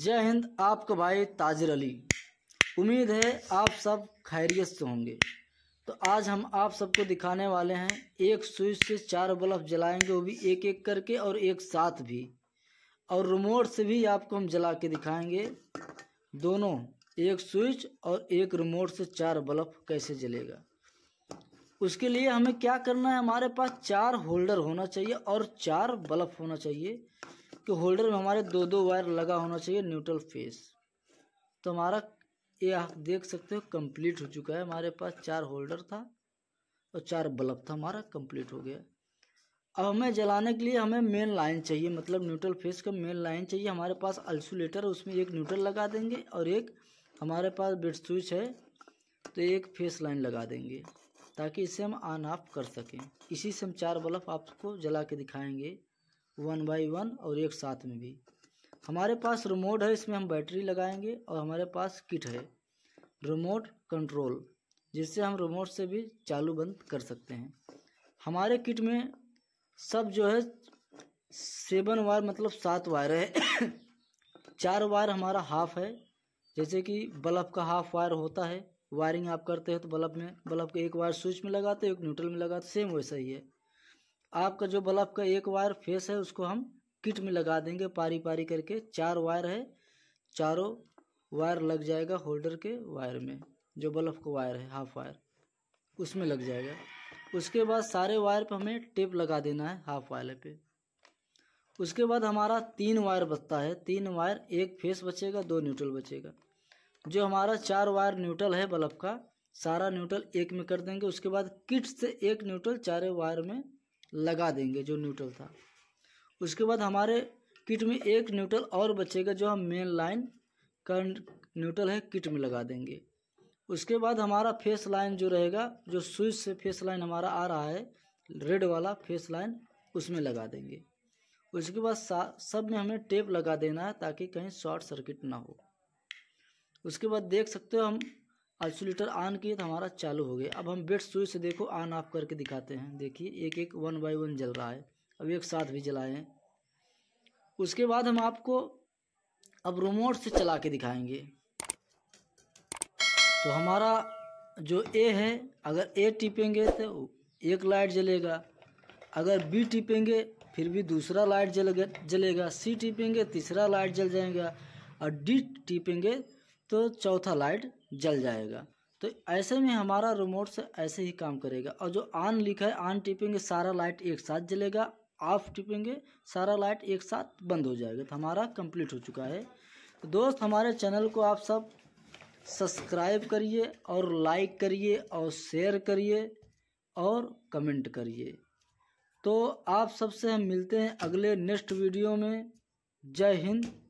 जय हिंद आपका भाई ताजिर अली उम्मीद है आप सब खैरियत से होंगे तो आज हम आप सबको दिखाने वाले हैं एक स्विच से चार बल्ब जलाएंगे वो भी एक एक करके और एक साथ भी और रिमोट से भी आपको हम जला के दिखाएंगे दोनों एक स्विच और एक रिमोट से चार बल्ब कैसे जलेगा उसके लिए हमें क्या करना है हमारे पास चार होल्डर होना चाहिए और चार बल्ब होना चाहिए कि होल्डर में हमारे दो दो वायर लगा होना चाहिए न्यूट्रल फेस तो हमारा ये आप देख सकते हो कंप्लीट हो चुका है हमारे पास चार होल्डर था और चार बल्ब था हमारा कंप्लीट हो गया अब हमें जलाने के लिए हमें मेन लाइन चाहिए मतलब न्यूट्रल फेस का मेन लाइन चाहिए हमारे पास अल्सुलेटर उसमें एक न्यूट्रल लगा देंगे और एक हमारे पास बेड स्विच है तो एक फेस लाइन लगा देंगे ताकि इसे हम ऑन ऑफ कर सकें इसी से हम चार बल्ब आपको जला के दिखाएंगे वन बाई वन और एक साथ में भी हमारे पास रिमोट है इसमें हम बैटरी लगाएंगे और हमारे पास किट है रिमोट कंट्रोल जिससे हम रिमोट से भी चालू बंद कर सकते हैं हमारे किट में सब जो है सेवन वायर मतलब सात वायर है चार वायर हमारा हाफ है जैसे कि बल्ब का हाफ वायर होता है वायरिंग आप करते हैं तो बल्ब में बल्ब के एक वायर स्विच में लगाते हैं एक न्यूट्रल में लगाते सेम वैसा ही है आपका जो बल्ब का एक वायर फेस है उसको हम किट में लगा देंगे पारी पारी करके चार वायर है चारों वायर लग जाएगा होल्डर के वायर में जो बल्ब का वायर है हाफ वायर उसमें लग जाएगा उसके बाद सारे वायर पर हमें टेप लगा देना है हाफ वायर पे उसके बाद हमारा तीन वायर बचता है तीन वायर एक फेस बचेगा दो न्यूट्रल बचेगा जो हमारा चार वायर न्यूट्रल है बल्ब का सारा न्यूट्रल एक में कर देंगे उसके बाद किट से एक न्यूट्रल चारे वायर में लगा देंगे जो न्यूट्रल था उसके बाद हमारे किट में एक न्यूट्रल और बचेगा जो हम मेन लाइन का न्यूट्रल है किट में लगा देंगे उसके बाद हमारा फेस लाइन जो रहेगा जो स्विच से फेस लाइन हमारा आ रहा है रेड वाला फेस लाइन उसमें लगा देंगे उसके बाद सब में हमें टेप लगा देना है ताकि कहीं शॉर्ट सर्किट ना हो उसके बाद देख सकते हो हम आइसोलेटर ऑन किए तो हमारा चालू हो गया अब हम बेड स्विच से देखो ऑन ऑफ करके दिखाते हैं देखिए एक एक वन बाई वन जल रहा है अब एक साथ भी जलाए उसके बाद हम आपको अब रिमोट से चला के दिखाएंगे तो हमारा जो ए है अगर ए टिपेंगे तो एक लाइट जलेगा अगर बी टिपेंगे फिर भी दूसरा लाइट जल जलेगा सी टिपेंगे तीसरा लाइट जल जाएगा और डी टिपेंगे तो चौथा लाइट जल जाएगा तो ऐसे में हमारा रिमोट से ऐसे ही काम करेगा और जो ऑन लिखा है ऑन टिपेंगे सारा लाइट एक साथ जलेगा ऑफ टिपेंगे सारा लाइट एक साथ बंद हो जाएगा तो हमारा कंप्लीट हो चुका है तो दोस्त हमारे चैनल को आप सब सब्सक्राइब करिए और लाइक करिए और शेयर करिए और कमेंट करिए तो आप सबसे हम मिलते हैं अगले नेक्स्ट वीडियो में जय हिंद